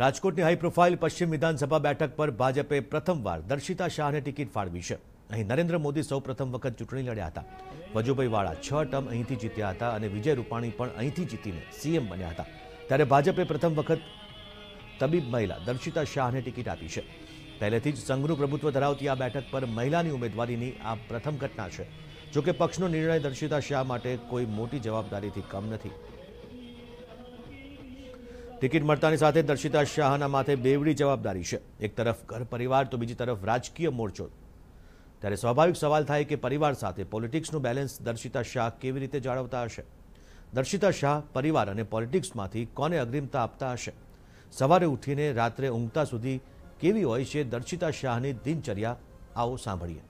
રાજકોટની high profile પશ્ચિમ વિધાનસભા બેઠક પર ભાજપે પ્રથમવાર દર્શિતા શાહને ટિકિટ ફાળવી છે અહીં નરેન્દ્ર મોદી સૌ વખત ચૂંટણી લડ્યા હતા વજુભાઈ વાળા છ ટર્મ અહીંથી જીત્યા હતા અને વિજય રૂપાણી પણ અહીંથી જીતીને સીએમ બન્યા હતા ત્યારે ભાજપે પ્રથમ વખત તબીબ મહિલા દર્શિતા શાહને ટિકિટ આપી છે પહેલેથી જ સંઘનું પ્રભુત્વ ધરાવતી આ બેઠક પર મહિલાની ઉમેદવારીની આ પ્રથમ ઘટના છે જોકે પક્ષનો નિર્ણય દર્શિતા શાહ માટે કોઈ મોટી જવાબદારીથી કમ નથી ટિકિટ મળતાની સાથે દર્શિતા શાહના માથે બેવડી જવાબદારી છે એક તરફ ઘર પરિવાર તો બીજી તરફ રાજકીય મોરચો ત્યારે સ્વાભાવિક સવાલ થાય કે પરિવાર સાથે પોલિટિક્સનું બેલેન્સ દર્શિતા શાહ કેવી રીતે જાળવતા હશે દર્શિતા શાહ પરિવાર અને પોલિટિક્સમાંથી કોને અગ્રિમતા આપતા હશે સવારે ઉઠીને રાત્રે ઊંઘતા સુધી કેવી હોય છે દર્શિતા શાહની દિનચર્યા આવો સાંભળીએ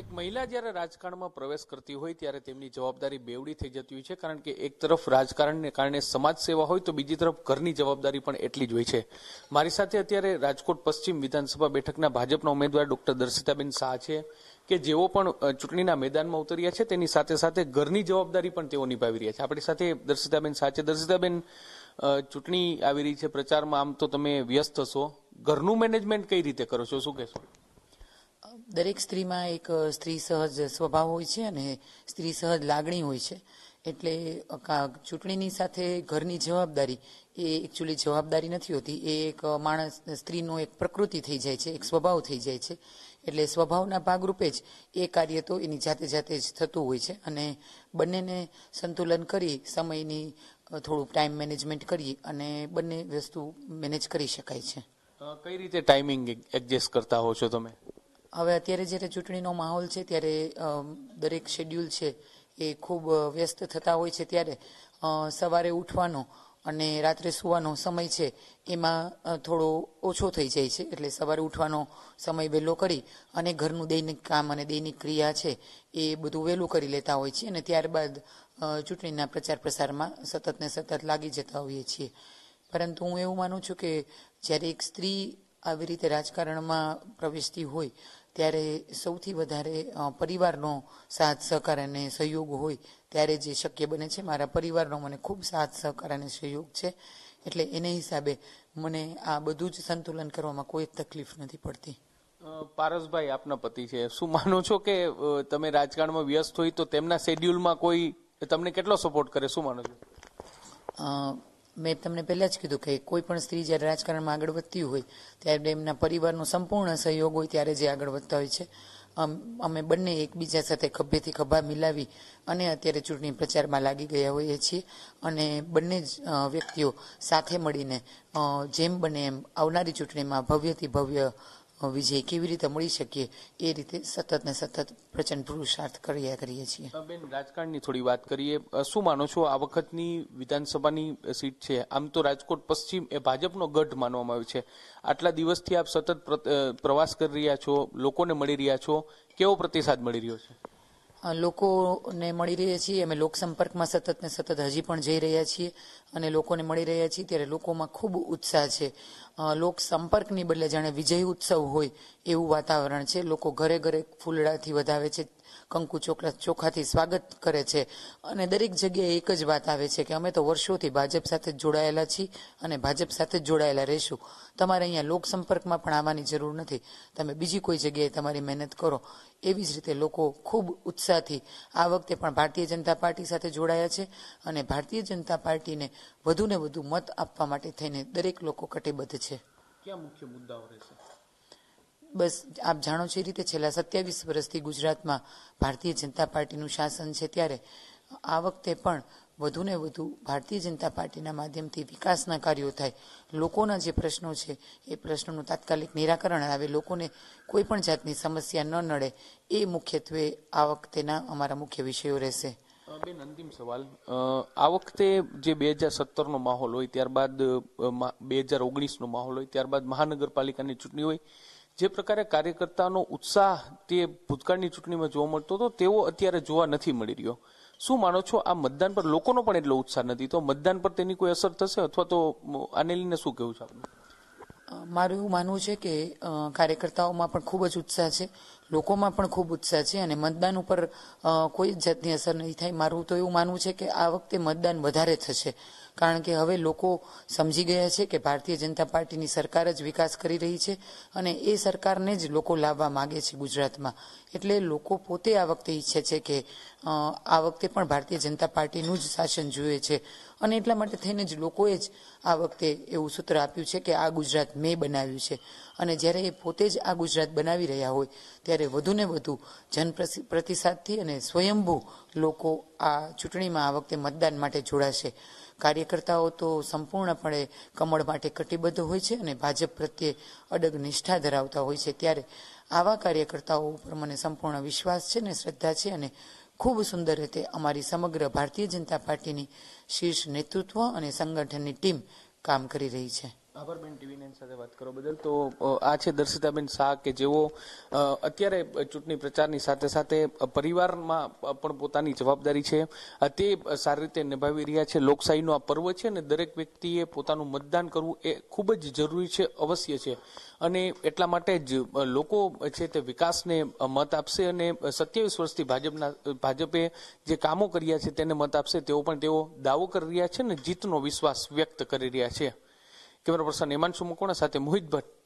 એક મહિલા જ્યારે રાજકારણમાં પ્રવેશ કરતી હોય ત્યારે તેમની જવાબદારી બેવડી થઈ જતી હોય છે કારણ કે એક તરફ રાજકારણને કારણે સમાજ સેવા હોય તો બીજી તરફ ઘરની જવાબદારી પણ એટલી જ હોય છે મારી સાથે અત્યારે રાજકોટ પશ્ચિમ વિધાનસભા બેઠકના ભાજપના ઉમેદવાર ડોક્ટર દર્શિતાબેન શાહ છે કે જેઓ પણ ચૂંટણીના મેદાનમાં ઉતર્યા છે તેની સાથે સાથે ઘરની જવાબદારી પણ તેઓ નિભાવી રહ્યા છે આપણી સાથે દર્શિતાબેન શાહ છે દર્શિતાબેન ચૂંટણી આવી રહી છે પ્રચારમાં આમ તો તમે વ્યસ્ત હશો ઘરનું મેનેજમેન્ટ કઈ રીતે કરો છો શું કહેશો દરેક સ્ત્રીમાં એક સ્ત્રી સહજ સ્વભાવ હોય છે અને સ્ત્રી સહજ લાગણી હોય છે એટલે ચૂંટણીની સાથે ઘરની જવાબદારી એ એકચ્યુઅલી જવાબદારી નથી હોતી એ એક માણસ સ્ત્રીનો એક પ્રકૃતિ થઈ જાય છે એક સ્વભાવ થઈ જાય છે એટલે સ્વભાવના ભાગરૂપે જ એ કાર્ય તો એની જાતે જાતે જ થતું હોય છે અને બંનેને સંતુલન કરી સમયની થોડું ટાઈમ મેનેજમેન્ટ કરી અને બંને વસ્તુ મેનેજ કરી શકાય છે કઈ રીતે ટાઈમિંગ એડજસ્ટ કરતા હો છો તમે હવે અત્યારે જ્યારે ચૂંટણીનો માહોલ છે ત્યારે દરેક શેડ્યુલ છે એ ખૂબ વ્યસ્ત થતા હોય છે ત્યારે સવારે ઉઠવાનો અને રાત્રે સુવાનો સમય છે એમાં થોડો ઓછો થઈ જાય છે એટલે સવારે ઉઠવાનો સમય વહેલો કરી અને ઘરનું દૈનિક કામ અને દૈનિક ક્રિયા છે એ બધું વહેલું કરી લેતા હોય છે અને ત્યારબાદ ચૂંટણીના પ્રચાર પ્રસારમાં સતત ને સતત લાગી જતા હોઈએ છીએ પરંતુ હું એવું માનું છું કે જ્યારે એક સ્ત્રી આવી રીતે રાજકારણમાં પ્રવેશતી હોય ત્યારે સૌથી વધારે પરિવારનો સાથ સહકાર અને સહયોગ હોય ત્યારે જે શક્ય બને છે મારા પરિવારનો મને ખૂબ સાથ સહકાર અને સહયોગ છે એટલે એને હિસાબે મને આ બધું જ સંતુલન કરવામાં કોઈ તકલીફ નથી પડતી પારસભાઈ આપના પતિ છે શું માનો છો કે તમે રાજકારણમાં વ્યસ્ત હોય તો તેમના શેડ્યુલમાં કોઈ તમને કેટલો સપોર્ટ કરે શું માનો છો મેં તમને પહેલાં જ કીધું કે કોઈ પણ સ્ત્રી જ્યારે રાજકારણમાં આગળ વધતી હોય ત્યારે એમના પરિવારનો સંપૂર્ણ સહયોગ હોય ત્યારે જે આગળ વધતા હોય છે અમે બંને એકબીજા સાથે ખભેથી ખભા મિલાવી અને અત્યારે ચૂંટણી પ્રચારમાં લાગી ગયા હોઈએ છીએ અને બંને જ વ્યક્તિઓ સાથે મળીને જેમ બને એમ આવનારી ચૂંટણીમાં ભવ્યથી ભવ્ય વિજય કેવી રીતે મળી શકીએ એ રીતે સતત ને સતત પ્રચંડ પુરુષાર્થ કર્યા કરીએ છીએ બેન રાજકારણની થોડી વાત કરીએ શું માનો છો આ વખતની વિધાનસભાની સીટ છે આમ તો રાજકોટ પશ્ચિમ એ ભાજપનો ગઢ માનવામાં આવ્યો છે આટલા દિવસથી આપ સતત પ્રવાસ કરી રહ્યા છો લોકોને મળી રહ્યા છો કેવો પ્રતિસાદ મળી રહ્યો છે લોકોને મળી રહ્યા છીએ અમે લોકસંપર્કમાં સતત ને સતત હજી પણ જઈ રહ્યા છીએ અને લોકોને મળી રહ્યા છીએ ત્યારે લોકોમાં ખૂબ ઉત્સાહ છે લોકસંપર્કની બદલે જાણે વિજય ઉત્સવ હોય એવું વાતાવરણ છે લોકો ઘરે ઘરે ફૂલડાથી વધાવે છે કંકુ ચોકલા ચોખાથી સ્વાગત કરે છે અને દરેક જગ્યાએ એક જ વાત આવે છે કે અમે તો વર્ષોથી ભાજપ સાથે જ જોડાયેલા છીએ અને ભાજપ સાથે જ જોડાયેલા રહીશું તમારે અહીંયા લોકસંપર્કમાં પણ આવવાની જરૂર નથી તમે બીજી કોઈ જગ્યાએ તમારી મહેનત કરો એવી જ રીતે લોકો ખૂબ ઉત્સાહથી આ વખતે પણ ભારતીય જનતા પાર્ટી સાથે જોડાયા છે અને ભારતીય જનતા પાર્ટીને વધુને વધુ મત આપવા માટે થઈને દરેક લોકો કટિબદ્ધ છે ક્યાં મુખ્ય મુદ્દાઓ રહેશે બસ આપ જાણો છો એ રીતે છેલ્લા સત્યાવીસ વર્ષથી ગુજરાતમાં ભારતીય જનતા પાર્ટીનું શાસન છે ત્યારે આ વખતે પણ વધુને વધુ ભારતીય જનતા પાર્ટીના માધ્યમથી વિકાસના કાર્યો થાય લોકોના જે પ્રશ્નો છે એ પ્રશ્નોનું તાત્કાલિક નિરાકરણ આવે લોકોને કોઈ પણ જાતની સમસ્યા ન નડે એ મુખ્યત્વે આ વખતેના અમારા મુખ્ય વિષયો રહેશે બેન અંતિમ સવાલ આ વખતે જે બે હજાર સત્તરનો માહોલ હોય ત્યારબાદ બે હજાર ઓગણીસનો માહોલ હોય ત્યારબાદ મહાનગરપાલિકાની ચૂંટણી હોય જે પ્રકારે કાર્યકર્તાનો ઉત્સાહ તે ભૂતકાળની ચૂંટણીમાં જોવા મળતો હતો તેવો અત્યારે જોવા નથી મળી રહ્યો શું માનો છો આ મતદાન પર લોકોનો પણ એટલો ઉત્સાહ નથી તો મતદાન પર તેની કોઈ અસર થશે અથવા તો આને લઈને શું કહેવું છે આપનું મારું એવું માનવું છે કે કાર્યકર્તાઓમાં પણ ખૂબ જ ઉત્સાહ છે લોકોમાં પણ ખૂબ ઉત્સાહ છે અને મતદાન ઉપર કોઈ જ જાતની અસર નહીં થાય મારું તો એવું માનવું છે કે આ વખતે મતદાન વધારે થશે કારણ કે હવે લોકો સમજી ગયા છે કે ભારતીય જનતા પાર્ટીની સરકાર જ વિકાસ કરી રહી છે અને એ સરકારને જ લોકો લાવવા માગે છે ગુજરાતમાં એટલે લોકો પોતે આ વખતે ઈચ્છે છે કે આ વખતે પણ ભારતીય જનતા પાર્ટીનું જ શાસન જોઈએ છે અને એટલા માટે થઈને જ લોકોએ જ આ વખતે એવું સૂત્ર આપ્યું છે કે આ ગુજરાત મેં બનાવ્યું છે અને જ્યારે એ પોતે જ આ ગુજરાત બનાવી રહ્યા હોય ત્યારે ત્યારે વધુને વધુ જન પ્રતિસાદથી અને સ્વયંભૂ લોકો આ ચૂંટણીમાં આ વખતે મતદાન માટે જોડાશે કાર્યકર્તાઓ તો સંપૂર્ણપણે કમળ માટે કટિબદ્ધ હોય છે અને ભાજપ પ્રત્યે અડગ નિષ્ઠા ધરાવતા હોય છે ત્યારે આવા કાર્યકર્તાઓ ઉપર મને સંપૂર્ણ વિશ્વાસ છે અને શ્રદ્ધા છે અને ખૂબ સુંદર રીતે અમારી સમગ્ર ભારતીય જનતા પાર્ટીની શીર્ષ નેતૃત્વ અને સંગઠનની ટીમ કામ કરી રહી છે આભાર બેન ટીવી નાઇન સાથે વાત કરો બદલ તો આ છે દર્શિતાબેન શાહ કે જેઓ અત્યારે ચૂંટણી પ્રચારની સાથે સાથે પરિવારમાં પણ પોતાની જવાબદારી છે તે સારી રીતે નિભાવી રહ્યા છે લોકશાહીનો આ પર્વ છે અને દરેક વ્યક્તિએ પોતાનું મતદાન કરવું એ ખૂબ જ જરૂરી છે અવશ્ય છે અને એટલા માટે જ લોકો છે તે વિકાસને મત આપશે અને સત્યાવીસ વર્ષથી ભાજપના ભાજપે જે કામો કર્યા છે તેને મત આપશે તેવો પણ તેઓ દાવો કરી રહ્યા છે અને જીતનો વિશ્વાસ વ્યક્ત કરી રહ્યા છે કેમેરા પર્સન હિમાંશુ મુકોણા સાથે મોહિત ભટ્ટ